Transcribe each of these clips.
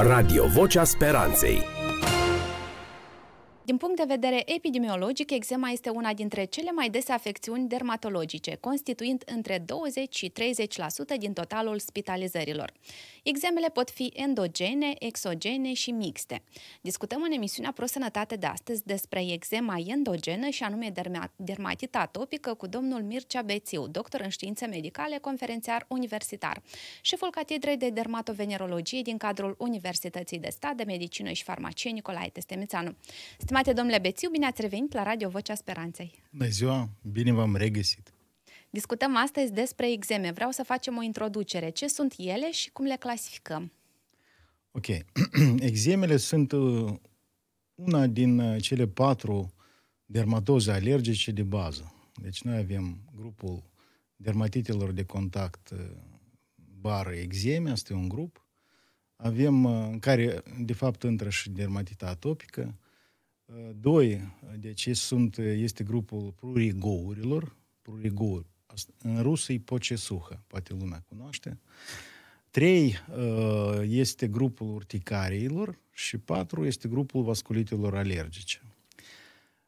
Radio Vocea Speranței din punct de vedere epidemiologic, eczema este una dintre cele mai dese afecțiuni dermatologice, constituind între 20 și 30% din totalul spitalizărilor. Exemele pot fi endogene, exogene și mixte. Discutăm în emisiunea Prosănătate de astăzi despre eczema endogenă și anume dermatita atopică cu domnul Mircea Bețiu, doctor în științe medicale, conferențiar universitar, șeful Catedrei de Dermatovenerologie din cadrul Universității de Stat de Medicină și Farmacie Nicolae Testemețanu. Stima Stimate domnule Bețiu, bine ați revenit la Radio Vocea Speranței. Bună ziua, bine v-am regăsit. Discutăm astăzi despre exeme. Vreau să facem o introducere. Ce sunt ele și cum le clasificăm? Ok. Exemele sunt uh, una din uh, cele patru dermatoze alergice de bază. Deci noi avem grupul dermatitelor de contact uh, bară exeme, asta e un grup. Avem, în care, de fapt, intră și dermatita atopică, Doi, deci sunt, este grupul prurigourilor, prurigour, în rusă e pocesuhă, poate lumea cunoaște. Trei, uh, este grupul urticariilor și patru, este grupul vasculitelor alergice.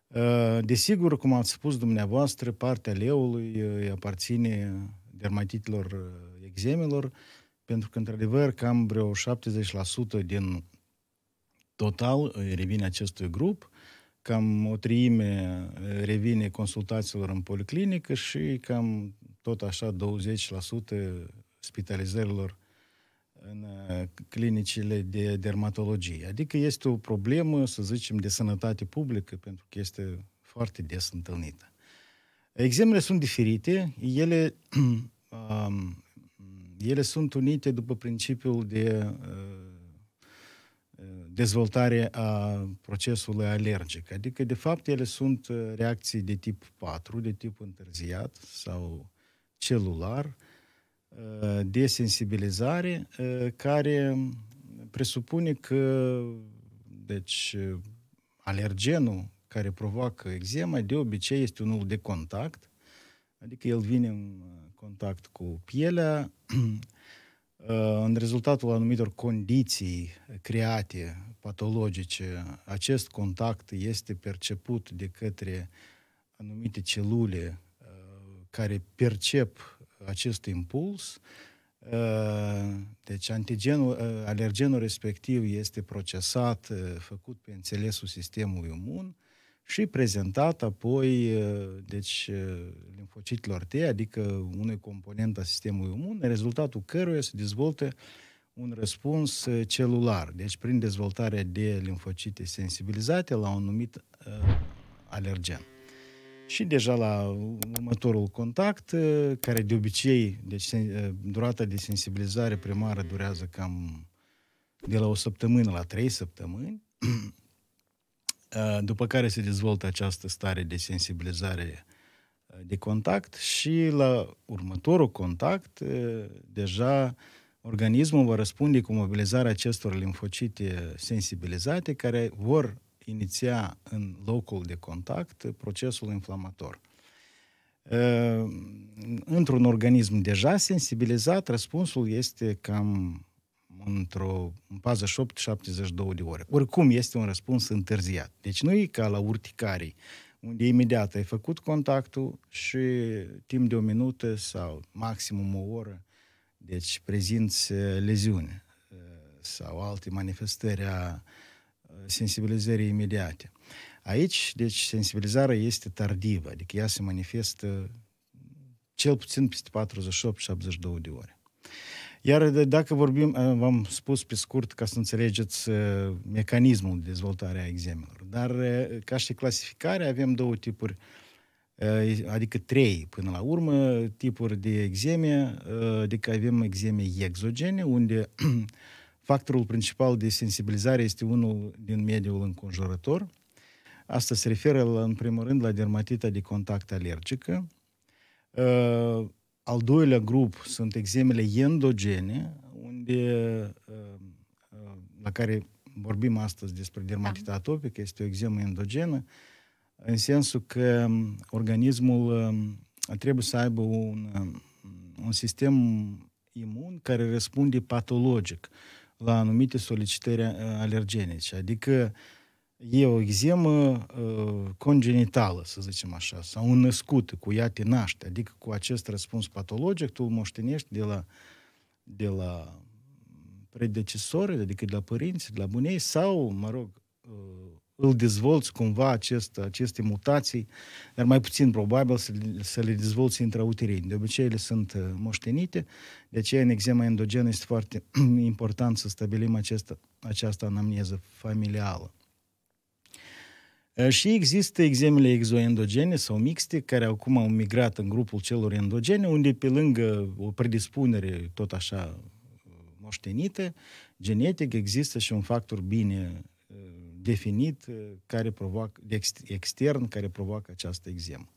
Uh, desigur, cum ați spus dumneavoastră, partea leului uh, aparține dermatitilor exemelor, pentru că, într-adevăr, cam vreo 70% din total revine acestui grup, cam o treime eh, revine consultațiilor în policlinică și cam tot așa 20% spitalizărilor în eh, clinicile de dermatologie. Adică este o problemă, să zicem, de sănătate publică, pentru că este foarte des întâlnită. Exemplele sunt diferite, ele, um, ele sunt unite după principiul de uh, dezvoltare a procesului alergic. Adică, de fapt, ele sunt uh, reacții de tip 4, de tip întârziat sau celular, uh, de sensibilizare, uh, care presupune că deci, alergenul care provoacă eczema de obicei este unul de contact, adică el vine în contact cu pielea, în rezultatul anumitor condiții create, patologice, acest contact este perceput de către anumite celule uh, care percep acest impuls. Uh, deci antigenul, uh, alergenul respectiv este procesat, făcut pe înțelesul sistemului imun, și prezentat apoi, uh, deci, uh, linfocitilor T, adică unei componente a sistemului imun, rezultatul căruia se dezvoltă un răspuns uh, celular, deci prin dezvoltarea de limfocite sensibilizate la un numit uh, alergen. Și deja la următorul contact, care de obicei, deci durata de sensibilizare primară durează cam de la o săptămână la trei săptămâni, Eh, după care se dezvoltă această stare de sensibilizare eh, de contact și la următorul contact eh, deja organismul va răspunde cu mobilizarea acestor limfocite sensibilizate care vor iniția în locul de contact procesul inflamator. Într-un organism deja sensibilizat, răspunsul este cam într-o în pază 72 de ore. Oricum este un răspuns întârziat. Deci nu e ca la urticarii, unde imediat ai făcut contactul și timp de o minută sau maximum o oră, deci prezinți uh, leziune uh, sau alte manifestări a uh, sensibilizării imediate. Aici, deci, sensibilizarea este tardivă, adică ea se manifestă cel puțin peste 48-72 de ore. Iar dacă vorbim, eh, v-am spus pe scurt ca să înțelegeți eh, mecanismul de dezvoltare a examenelor, dar eh, ca și clasificare avem două tipuri, adică trei până la urmă, tipuri de exeme, adică avem exeme exogene, unde factorul principal de sensibilizare este unul din mediul înconjurător. Asta se referă, la, în primul rând, la dermatita de contact alergică, al doilea grup sunt exemele endogene, unde, uh, uh, la care vorbim astăzi despre dermatita da. atopică, este o exemă endogenă, în sensul că um, organismul um, trebuie să aibă un, um, un sistem imun care răspunde patologic la anumite solicitări alergenice. Adică e o exemă uh, ă, congenitală, să zicem așa, sau născută, cu ea te naște, adică cu acest răspuns patologic tu îl moștenești de la, de la predecesori, adică de la părinți, de la bunei, sau, mă rog, uh, îl dezvolți cumva acest, aceste mutații, dar mai puțin probabil să, să le dezvolți intrauterin. De obicei ele sunt ă, moștenite, de aceea în exema endogenă este foarte important să stabilim acest, această anamneză familială. Eh, și există exemple exoendogene sau mixte, care acum au migrat în grupul celor endogene, unde pe lângă o predispunere tot așa eh, moștenită, genetic, există și un factor bine eh, definit care provoacă, extern care provoacă această exemă.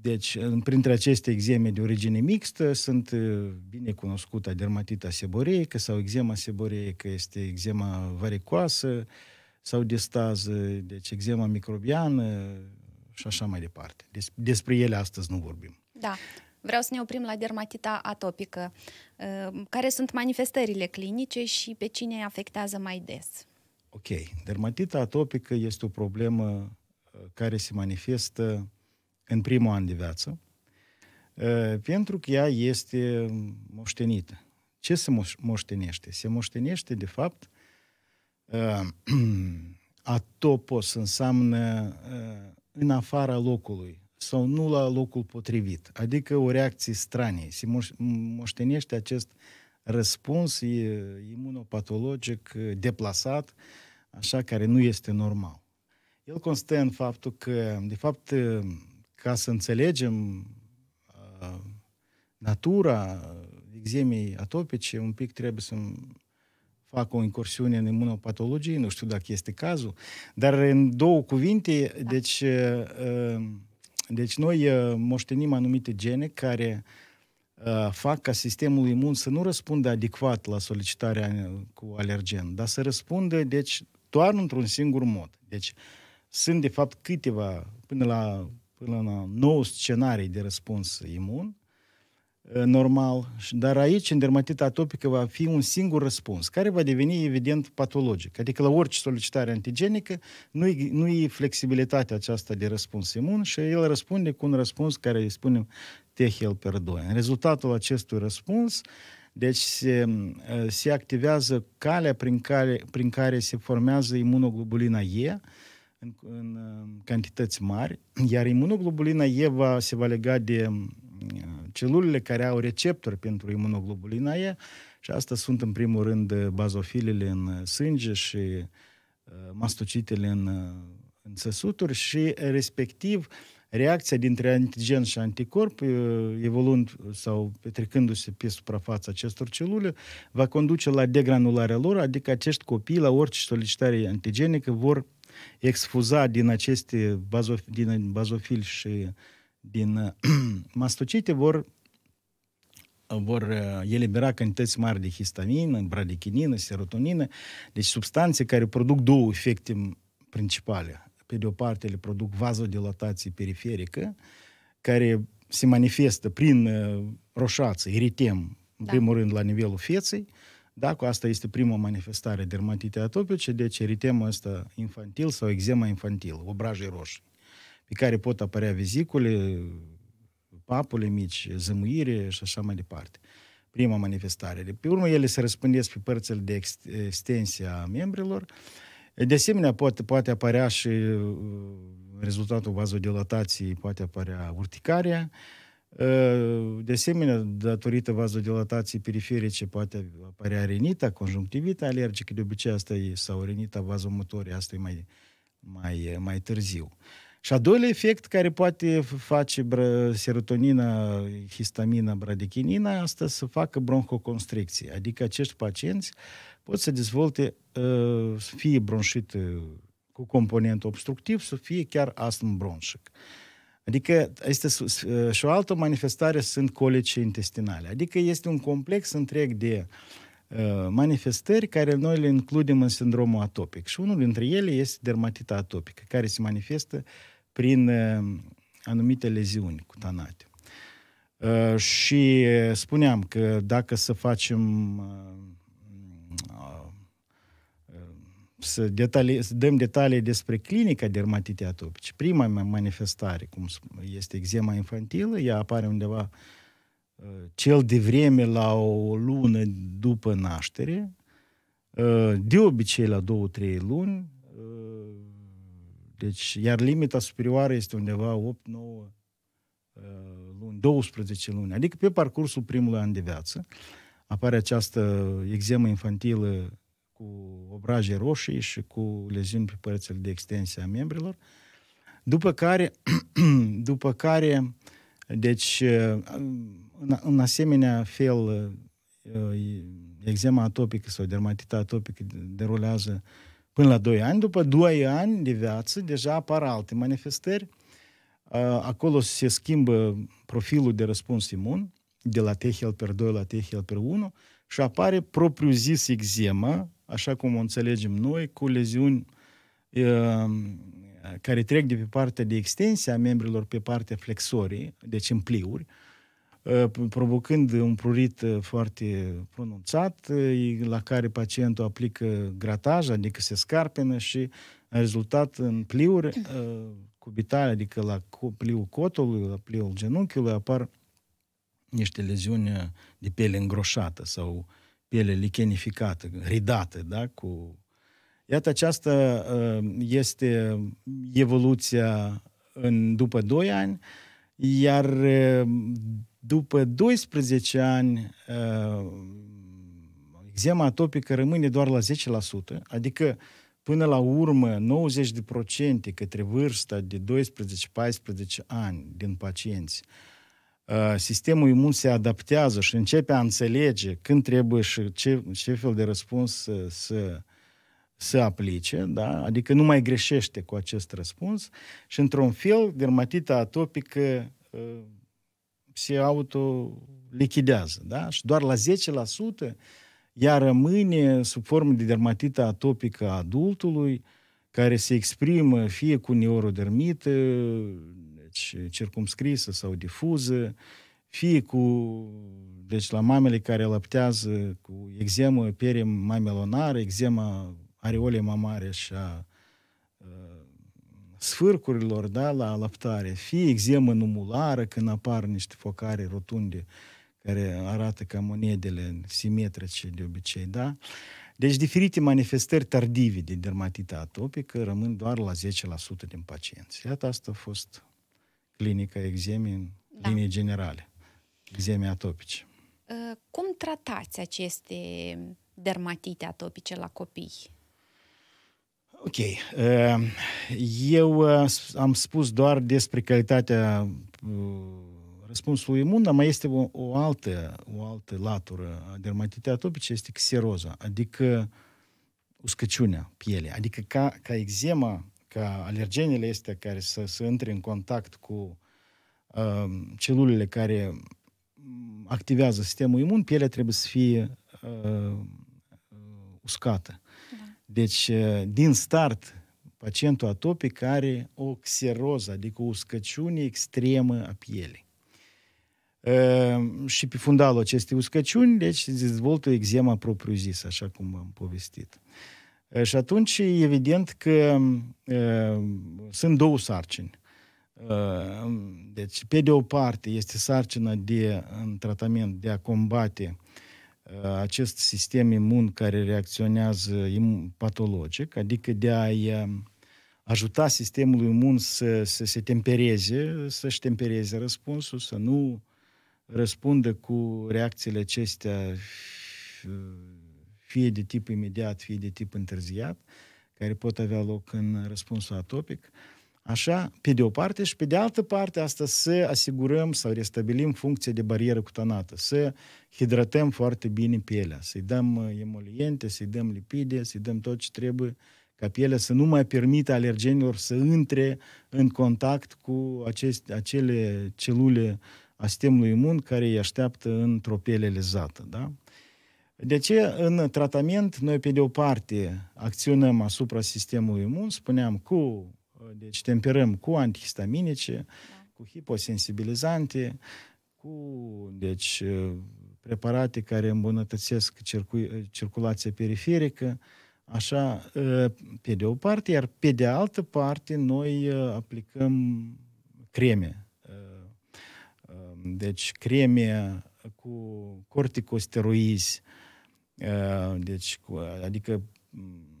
Deci, printre aceste exeme de origine mixtă sunt bine cunoscută dermatita seboreică sau exema seboreică, este exema varicoasă, sau stază, deci exema microbiană și așa mai departe. Des, despre ele astăzi nu vorbim. Da. Vreau să ne oprim la dermatita atopică. Ă, care sunt manifestările clinice și pe cine afectează mai des? Ok. Dermatita atopică este o problemă ă, care se manifestă în primul an de viață, ă, pentru că ea este moștenită. Ce se moștenește? Se moștenește, de fapt, Ă, atopos înseamnă ă, în afara locului sau nu la locul potrivit, adică o reacție stranie. Se moștenește acest răspuns imunopatologic deplasat, așa care nu este normal. El constă în faptul că, de fapt, ă, ca să înțelegem natura exemei atopice, un pic trebuie să fac o incursiune în imunopatologie, nu știu dacă este cazul, dar în două cuvinte, da. deci, uh, uh, deci noi uh, moștenim anumite gene care fac ca sistemul imun să nu răspundă adecvat la solicitarea cu alergen, dar să răspundă, deci, doar într-un singur mod. Deci, sunt, de fapt, câteva, până la, până la 9 scenarii de răspuns imun, normal, dar aici, în dermatita atopică, va fi un singur răspuns, care va deveni, evident, patologic. Adică la orice solicitare antigenică nu e, nu e flexibilitatea aceasta de răspuns imun și el răspunde cu un răspuns care îi spunem T-helper2. În rezultatul acestui răspuns, deci se, se activează calea prin care, prin care se formează imunoglobulina E, în, în cantități mari, iar imunoglobulina E va, se va lega de celulele care au receptori pentru imunoglobulina E și asta sunt în primul rând bazofilele în sânge și uh, mastocitele în, uh, în țesuturi și respectiv reacția dintre antigen și anticorp, uh, evoluând sau petrecându-se pe suprafața acestor celule, va conduce la degranularea lor, adică acești copii la orice solicitare antigenică vor exfuza din aceste bazofili, din bazofili și din mastocite vor vor uh, elibera cantități mari de histamină, bradichinină, serotonină, deci substanțe care produc două efecte principale. Pe de o parte le produc vazodilatație periferică, care se manifestă prin uh, roșață, iritem, în da. primul rând la nivelul feței, da, cu asta este prima manifestare dermatite atopice, deci eritemul ăsta infantil sau eczema infantil, obrajii roșii pe care pot apărea vizicule, papule mici, zămuire și așa mai departe. Prima manifestare. Pe urmă, ele se răspândesc pe părțile de extensie a membrilor. De asemenea, poate, poate apărea și uh, rezultatul vazodilatației, poate apărea urticarea. Uh, de asemenea, datorită vazodilatației periferice, poate apărea renita, conjunctivita alergică, de obicei asta e, sau renita vazomotorie, asta e mai, mai, mai târziu. Uh, și a doilea efect care poate face serotonina, histamina, bradichinina, asta să facă bronhoconstricție. Adică acești pacienți pot să dezvolte, ă, să fie bronșit ă, cu component obstructiv, să fie chiar astm bronșic. Adică este ă, și o altă manifestare sunt colice intestinale. Adică este un complex întreg de manifestări care noi le includem în sindromul atopic. Și unul dintre ele este dermatita atopică, care se manifestă uh, prin ehm, anumite leziuni cutanate. Ehm, și spuneam că dacă să facem ehm, să, detalii, să dăm detalii despre clinica dermatitei atopice. Prima manifestare, cum este eczema infantilă, ea apare undeva cel de vreme la o lună după naștere, de obicei la 2-3 luni, deci, iar limita superioară este undeva 8, 9 uh, luni, 12 luni, adică pe parcursul primului an de viață apare această exemă infantilă cu obraje roșii și cu leziuni pe părțile de extensie a membrilor, după care, după care deci, uh, în, în asemenea fel, uh, exema atopică sau dermatita atopică derulează până la 2 ani. După 2 ani de viață, deja apar alte manifestări. Acolo se schimbă profilul de răspuns imun, de la T-helper 2 la T-helper 1 și apare propriu-zis eczema, așa cum o înțelegem noi, cu leziuni care trec de pe partea de extensie a membrilor pe partea flexorii, deci în pliuri, Uh, provocând un prurit uh, foarte pronunțat, uh, la care pacientul aplică grataj, adică se scarpină și a rezultat în pliuri cubitale, adică la pliul cotului, la pliul genunchiului, apar niște leziuni de piele îngroșată sau piele lichenificată, ridată, da? Cu... Iată, aceasta este evoluția în, după 2 ani, iar după 12 ani, uh, eczema atopică rămâne doar la 10%, adică până la urmă 90% către vârsta de 12-14 ani din pacienți. Uh, sistemul imun se adaptează și începe a înțelege când trebuie și ce, ce fel de răspuns să, să, să aplice, da? adică nu mai greșește cu acest răspuns și într-un fel dermatita atopică uh, se autolichidează, da? Și doar la 10% ea rămâne sub formă de dermatită atopică a adultului, care se exprimă fie cu neurodermită, deci circumscrisă sau difuză, fie cu, deci la mamele care lăptează cu eczemă mamelonară, eczema areole mamare și a sfârcurilor da, la alăptare, fie exemă numulară, când apar niște focare rotunde care arată ca monedele simetrice de obicei, da? Deci diferite manifestări tardive de dermatită atopică rămân doar la 10% din pacienți. Iată, asta a fost clinica exemii în da. linii generale, exemii atopice. Ă, cum tratați aceste dermatite atopice la copii? Ok. Ehm, eu eh, am spus doar despre calitatea uh, răspunsului imun, dar mai este o, o, altă, o altă latură a dermatitei atopice, este xeroza, adică uscăciunea pielei, adică ca, ca exema, ca alergenele este care să, să intre în contact cu uh, celulele care mm, activează sistemul imun, pielea trebuie să fie uh, uscată. Deci, uh, din start, pacientul atopic are o xeroză, adică o uscăciune extremă a pielei. Uh, și pe fundalul acestei uscăciuni, deci, se dezvoltă eczema propriu-zis, așa cum am povestit. Uh, și atunci, evident că sunt două sarcini. Deci, pe de o parte, este sarcina de, în tratament de a combate uh, Uh, acest sistem imun care reacționează patologic, adică de a um, ajuta sistemul imun să, să se tempereze, să-și tempereze răspunsul, să nu răspundă cu reacțiile acestea uh, fie de tip imediat, fie de tip întârziat, care pot avea loc în răspunsul atopic. Uh, Așa, pe de o parte și pe de altă parte asta să asigurăm sau restabilim funcția de barieră cutanată, să hidratăm foarte bine pielea, să-i dăm uh, emoliente, să-i dăm lipide, să-i dăm tot ce trebuie ca pielea să nu mai permită alergenilor să intre în contact cu aceste, acele celule a sistemului imun care îi așteaptă într-o piele lezată. Da? De ce în tratament noi pe de o parte acționăm asupra sistemului imun, spuneam cu deci temperăm cu antihistaminice, da. cu hiposensibilizante, cu deci, uh, preparate care îmbunătățesc circu- uh, circulația periferică, așa, uh, pe de o parte, iar pe de altă parte noi aplicăm creme. Um, deci creme cu corticosteroizi, deci, adică mm,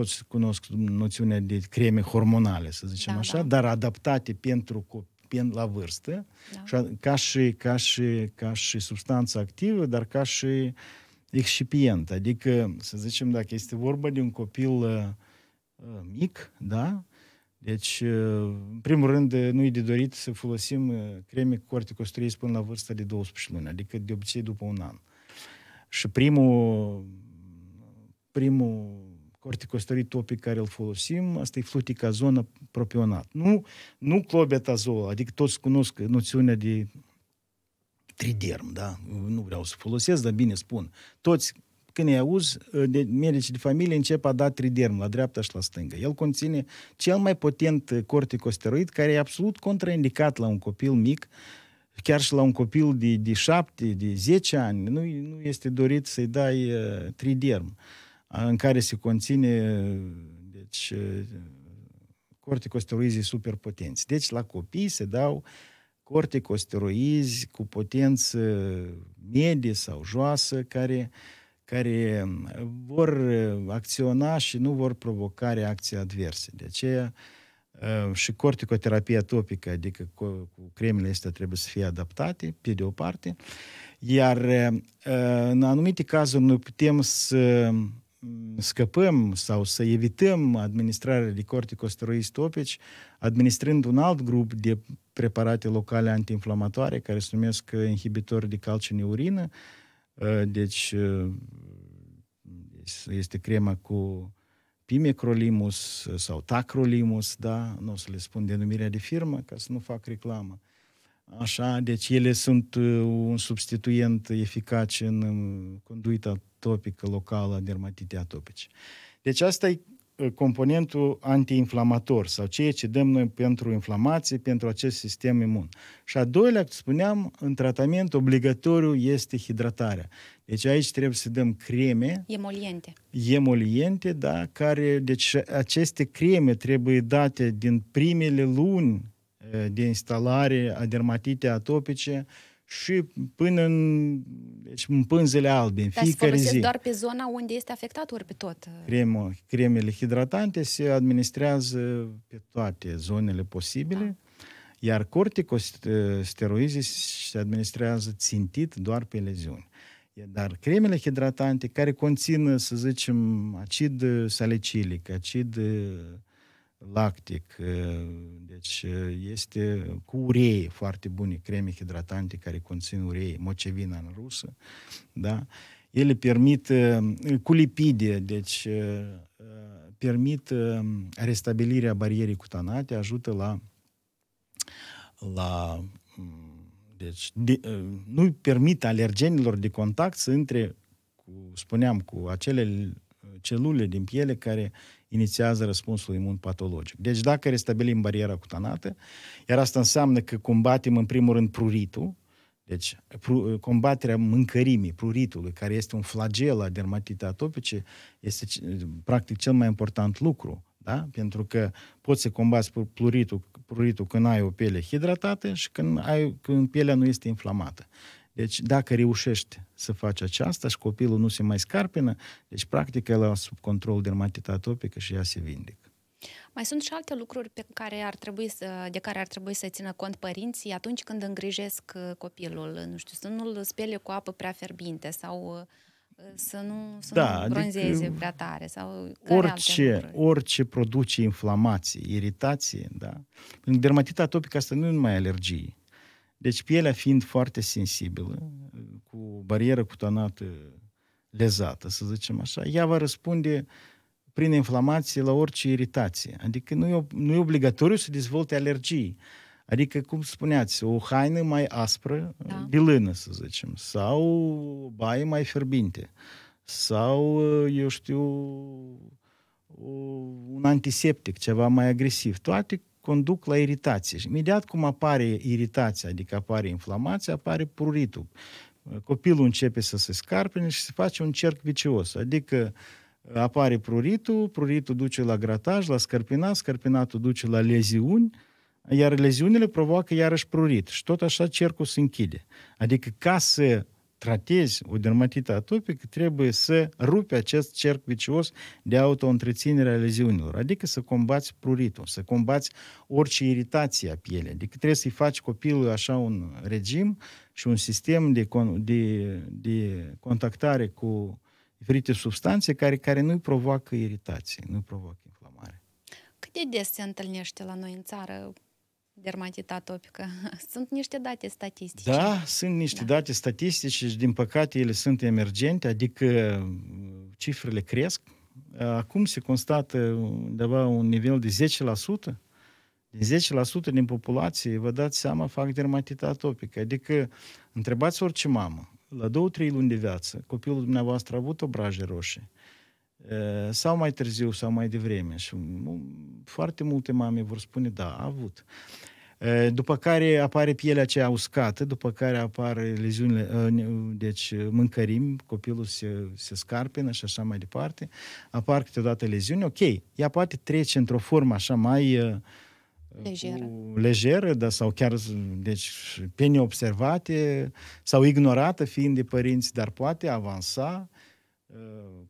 toți cunosc noțiunea de creme hormonale, să zicem da, așa, da. dar adaptate pentru copii la vârstă, da. ca, și, ca, și, ca și substanță activă, dar ca și excipient. Adică, să zicem, dacă este vorba de un copil uh, uh mic, da? Deci, uh, în primul rând, uh, nu e de dorit să folosim creme cu corticosteroizi până la vârsta de 12 luni, adică de obicei după un an. Și primul, primul corticosteroid topic care îl folosim, asta e fluticazonă propionat. Nu, nu clobetazol, adică toți cunosc noțiunea de triderm, da? Nu vreau să folosesc, dar bine spun. Toți când îi auzi, de, medici de familie încep a da triderm la dreapta și la stângă. El conține cel mai potent corticosteroid care e absolut contraindicat la un copil mic, chiar și la un copil de, de 7, de 10 ani, nu, nu este dorit să-i dai uh, triderm. Uh, în care se conține deci, corticosteroizi superpotenți. Deci la copii se dau corticosteroizi cu potență medie sau joasă care, care vor acționa și nu vor provoca reacții adverse. De aceea uh, și corticoterapia topică, adică cu cremele astea trebuie să fie adaptate, pe de o parte, iar uh, în anumite cazuri noi putem să scăpăm sau să evităm administrarea de corticosteroizi topici, administrând un alt grup de preparate locale antiinflamatoare, care se numesc uh, inhibitori de calciu în urină. Uh, deci uh, este crema cu pimecrolimus sau tacrolimus, da? Nu o să le spun denumirea de firmă ca să nu fac reclamă. Așa, deci ele sunt un substituent eficace în conduita atopică locală a dermatitei atopice. Deci asta e uh, componentul antiinflamator sau ceea ce dăm noi pentru inflamație, pentru acest sistem imun. Și a doilea, spuneam, în tratament obligatoriu este hidratarea. Deci aici trebuie să dăm creme. Emoliente. Emoliente, da, care, deci aceste creme trebuie date din primele luni uh, de instalare a dermatitei atopice, și până în, deci, în pânzele albe, în Dar fiecare se zi. doar pe zona unde este afectat, ori pe tot? Uh. Cremă, cremele hidratante se administrează pe toate zonele posibile, da. iar corticosteroizii se administrează țintit doar pe leziuni. Dar cremele hidratante care conțin, să zicem, acid salicilic, acid lactic, uh, deci uh, este cu uree foarte bune, creme hidratante care conțin uree, mocevina în rusă, da? Ele permit, uh, cu lipide, deci permit restabilirea barierei cutanate, ajută la, la mm, deci de, nu permit alergenilor de contact să intre, cu, spuneam, cu acele celule din piele care inițiază răspunsul imun patologic. Deci dacă restabilim bariera cutanată, iar asta înseamnă că combatem în primul rând pruritul, deci pru, combaterea mâncărimii, pruritului, care este un flagel a dermatitei atopice, este practic cel mai important lucru, da? pentru că poți să combați pruritul, pruritul când ai o piele hidratată și când, ai, când pielea nu este inflamată. Deci dacă reușești să faci aceasta și copilul nu se mai scarpină, deci practic el a sub control dermatita atopică și ea se vindecă. Mai sunt și alte lucruri pe care ar trebui să, de care ar trebui să țină cont părinții atunci când îngrijesc uh, copilul, uh, nu știu, să nu-l spele cu apă prea fierbinte sau uh, să nu, să da, nu adică bronzeze adică, prea tare sau orice, orice produce inflamație, iritație, da? dermatita atopică asta nu e numai alergie. Deci pielea fiind foarte sensibilă, cu barieră cutanată lezată, să zicem așa, ea va răspunde prin inflamație la orice iritație. Adică nu e, nu e obligatoriu să dezvolte alergii. Adică, cum spuneați, o haină mai aspră da. de lână, să zicem, sau baie mai fierbinte, sau, eu știu, un antiseptic, ceva mai agresiv. Toate conduc la iritație. Și imediat cum apare iritația, adică apare inflamația, apare pruritul. Copilul începe să se scarpine și se face un cerc vicios. Adică uh, apare pruritul, pruritul duce la grataj, la scarpinat, scarpinatul duce la leziuni, iar leziunile provoacă iarăși prurit și tot așa cercul se închide. Adică ca să tratezi o dermatită atopică, trebuie să rupi acest cerc vicios de autoîntreținere a leziunilor, adică să combați pruritul, să combați orice iritație a pielei, adică trebuie să-i faci copilului așa un regim și un sistem de, con- de, de contactare cu diferite substanțe care, care nu-i provoacă iritație, nu-i provoacă inflamare. Cât de des se întâlnește la noi în țară dermatita atopică. Sunt niște date statistice. Da, sunt niște da. date statistice și din păcate ele sunt emergente, adică uh, cifrele cresc. Uh, acum se constată undeva un nivel de 10%. Din 10% din populație, vă dați seama, fac dermatita atopică. Adică întrebați orice mamă, la 2-3 luni de viață, copilul dumneavoastră a avut obraje roșii, Eh, sau mai târziu sau mai devreme. Și foarte multe mame vor spune, da, a avut. Eh, după care apare pielea aceea uscată, după care apar leziunile, eh, deci mâncărim, copilul se, se scarpină și așa mai departe, apar câteodată leziuni, ok, ea poate trece într-o formă așa mai lejeră, lejeră da, sau chiar deci, pe neobservate sau ignorată fiind de părinți, dar poate avansa Uh,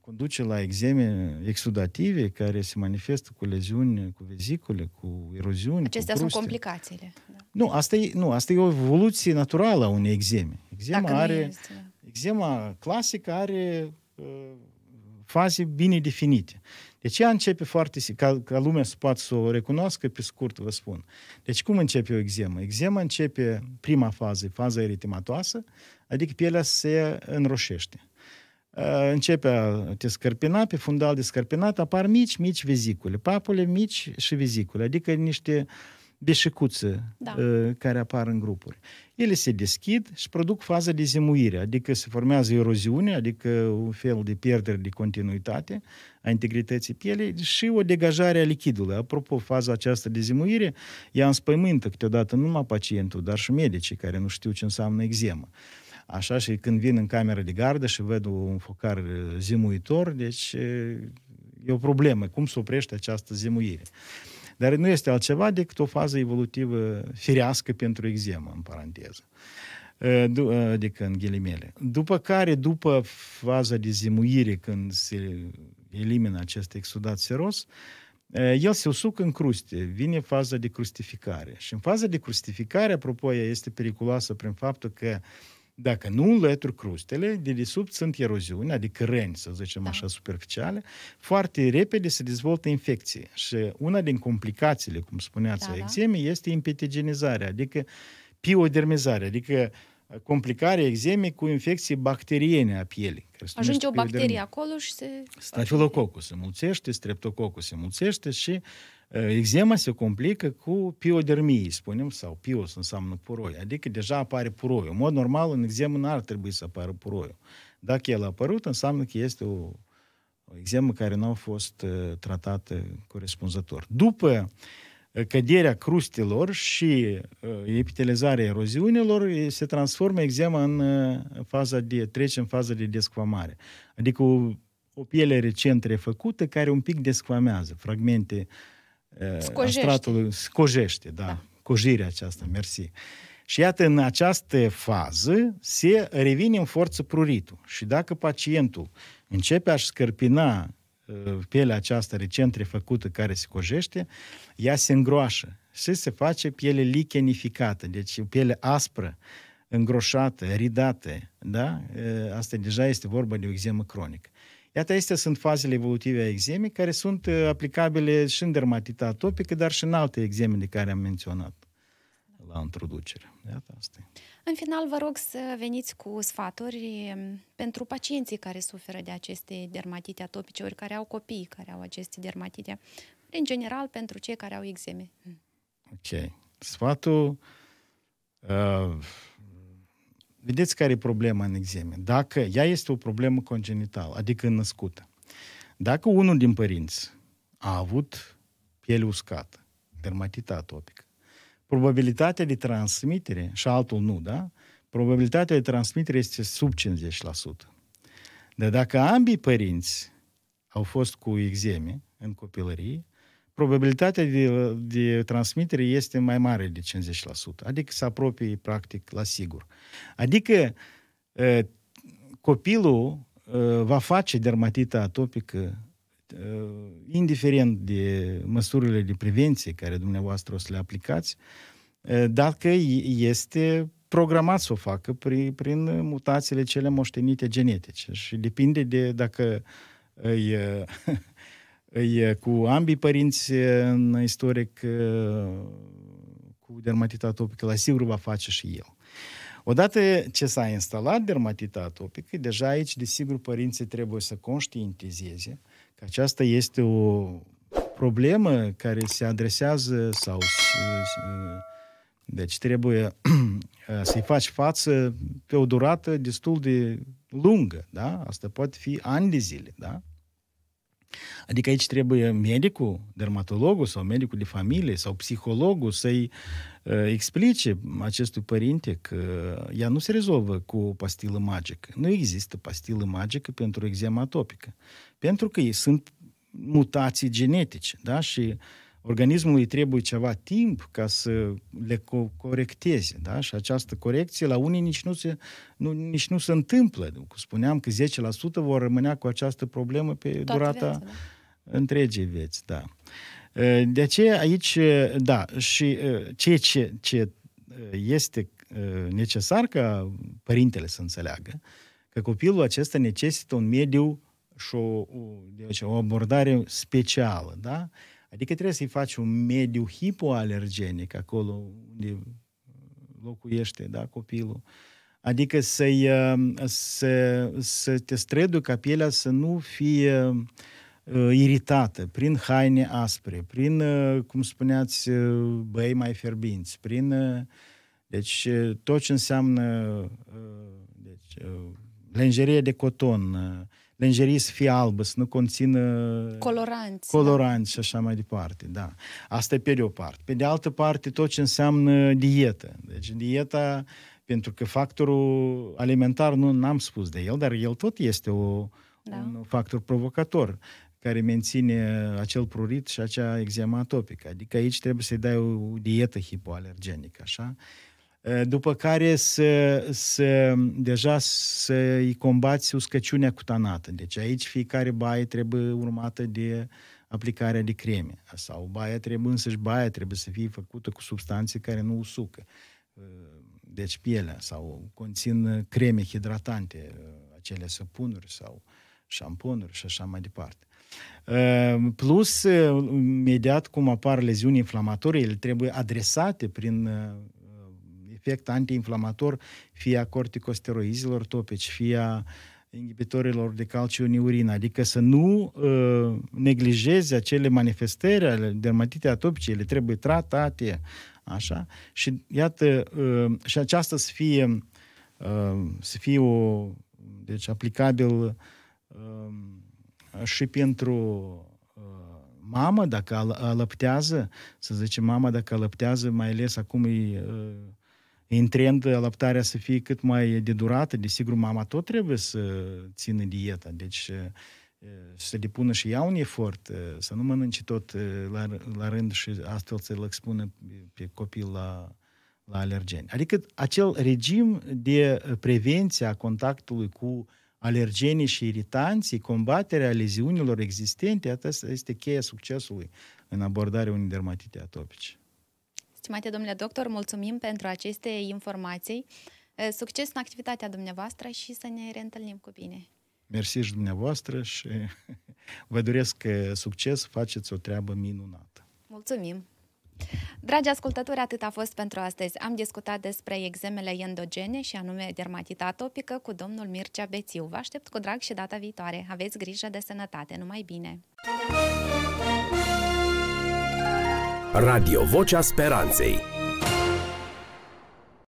conduce la exeme exudative care se manifestă cu leziuni, cu vezicule, cu eroziuni. Acestea cu sunt complicațiile. Da. Nu, asta e, nu, asta e o evoluție naturală a unei exeme. Exema, are, este... Da. exema clasică are uh, faze bine definite. De ce începe foarte... Ca, ca lumea să poată să o recunoască, pe scurt vă spun. Deci cum începe o exemă? Exema începe prima fază, faza eritematoasă, adică pielea se înroșește Э, începe a te scărpina, pe fundal de scărpinat apar mici, mici vezicule, papule mici și vezicule. adică niște beșicuțe da. Ă, care apar în grupuri. Ele se deschid și produc faza de zimuire, adică se formează eroziune, adică un fel de pierdere de continuitate a integrității pielei și o degajare a lichidului. Apropo, faza aceasta de zimuire, ea înspăimântă câteodată nu numai pacientul, dar și medicii care nu știu ce înseamnă eczemă. Așa și când vin în camera de gardă și văd un focar zimuitor, deci e o problemă. Cum se oprește această zimuire? Dar nu este altceva decât o fază evolutivă firească pentru exemă, în paranteză adică în ghilimele. După care, după faza de zimuire, când se elimină acest exudat seros, el se usucă în cruste, vine faza de crustificare. Și în faza de crustificare, apropo, ea este periculoasă prin faptul că uh, dacă nu înlături crustele, de desubt sunt eroziuni, adică răni, să zicem da. așa, superficiale, foarte repede se dezvoltă infecție. Și una din complicațiile, cum spuneați, da, a da. eczemei da. este impetigenizarea, adică piodermizarea, adică complicarea eczemei cu infecții bacteriene a pielii. Ajunge o bacterie acolo și se... Stafilococcus se mulțește, streptococcus, se mulțește și Eczema se complică cu piodermie, spunem, sau pios înseamnă puroi, adică deja apare puroiul. În mod normal, în eczemă n-ar trebui să apară puroiul. Dacă el a apărut, înseamnă că este o, o eczemă care nu a fost uh, tratată corespunzător. După căderea crustelor și uh, epitelizarea eroziunilor, se transformă eczema în faza de, trece în faza de descvamare. Adică o, o piele recent refăcută care un pic descvamează, fragmente uh, Eh, scojește. scojește, da, da. cojirea aceasta, mersi. Și iată, în această fază se revine în forță pruritul. Și dacă pacientul începe a-și scărpina eh, pielea aceasta recent refăcută care se cojește, ea se îngroașă și se face piele lichenificată, deci piele aspră, îngroșată, ridată, da? Eh, asta deja este vorba de o eczemă cronică. Iată, acestea sunt fazele evolutive a exemii care sunt uh, aplicabile și în dermatita atopică, dar și în alte exeme de care am menționat la introducere. Iată, asta e. În final, vă rog să veniți cu sfaturi um, pentru pacienții care suferă de aceste dermatite atopice, ori care au copii care au aceste dermatite, în general pentru cei care au exeme. Ok. Sfatul uh, Vedeți care e problema în examen. Dacă ea este o problemă congenitală, adică născută, dacă unul din părinți a avut piele uscată, dermatită atopică, probabilitatea de transmitere, și altul nu, da? Probabilitatea de transmitere este sub 50%. Dar dacă ambii părinți au fost cu exeme în copilărie, probabilitatea de, de transmitere este mai mare de 50%, adică se apropie practic la sigur. Adică copilul va face dermatita atopică indiferent de măsurile de prevenție care dumneavoastră o să le aplicați, dacă este programat să o facă prin, prin mutațiile cele moștenite genetice și depinde de dacă îi e cu ambii părinți în istoric cu dermatita atopică, la sigur va face și el. Odată ce s-a instalat dermatita atopică, deja aici, desigur, părinții trebuie să conștientizeze că aceasta este o problemă care se adresează sau deci trebuie să-i faci față pe o durată destul de lungă, da? Asta poate fi ani de zile, da? Adică aici trebuie medicul, dermatologul sau medicul de familie sau psihologul să-i uh, explice acestui părinte că uh, ea nu se rezolvă cu o pastilă magică. Nu există pastilă magică pentru eczema atopică. Pentru că ei sunt mutații genetice, da? Și uh, Organismului trebuie ceva timp ca să le co- corecteze, da? Și această corecție la unii nici nu se, nu, nici nu se întâmplă. Spuneam că 10% vor rămâne cu această problemă pe Toată durata viața, da? întregii vieți, da. De aceea aici, da, și ce ce, ce este necesar ca părintele să înțeleagă, că copilul acesta necesită un mediu și o, o, deci o abordare specială, da? Adică trebuie să-i faci un mediu hipoalergenic acolo unde uh, locuiește da, copilul. Adică să-i, uh, să, să te strădui ca pielea să nu fie uh, iritată prin haine aspre, prin, cum spuneați, băi mai ferbinți, prin... Deci tot ce înseamnă deci, lenjerie de coton, lingerie să fie albă, să nu conțină coloranți, da. coloranți da. și așa mai departe. Da. Asta e pe de o parte. Pe de altă parte, tot ce înseamnă dietă. Deci dieta, pentru că factorul alimentar, nu n-am spus de el, dar el tot este o, da. un factor provocator care menține acel prurit și acea eczema atopică. Adică aici trebuie să-i dai o dietă hipoalergenică, așa? Eh, după care să, să deja să-i combați uscăciunea cutanată. Deci aici fiecare baie trebuie urmată de aplicarea de creme. Sau baia trebuie, însăși baia trebuie să fie făcută cu substanțe care nu usucă. Eh, deci pielea sau conțin creme hidratante, eh, acele săpunuri sau șamponuri și așa mai departe. Plus, imediat cum apar leziuni inflamatorii, ele trebuie adresate prin efect antiinflamator, fie a corticosteroizilor topici, fie a inhibitorilor de calciu în urină, adică să nu uh, neglijeze acele manifestări ale dermatitei atopice, ele trebuie tratate, așa, și iată, uh, și aceasta să fie, uh, să fie o, deci aplicabil uh, și pentru uh, mamă, dacă alăptează, să zicem mama dacă alăptează, mai ales acum e uh, intrând alăptarea să fie cât mai de durată, desigur mama tot trebuie să țină dieta, deci să depună și ea un efort, să nu mănânce tot la, la rând și astfel să-l expună pe copil la, la alergeni. Adică acel regim de prevenție a contactului cu alergenii și iritanții, combaterea leziunilor existente, asta este cheia succesului în abordarea unei dermatite atopice. Stimate domnule doctor, mulțumim pentru aceste informații. Eh, succes în activitatea dumneavoastră și să ne reîntâlnim cu bine. Mersi și dumneavoastră și vă doresc eh, succes, faceți o treabă minunată. Mulțumim! Dragi ascultători, atât a fost pentru astăzi. Am discutat despre exemele endogene și anume dermatita atopică cu domnul Mircea Bețiu. Vă aștept cu drag și data viitoare. Aveți grijă de sănătate. Numai bine! Muzica Radio Vocea Speranței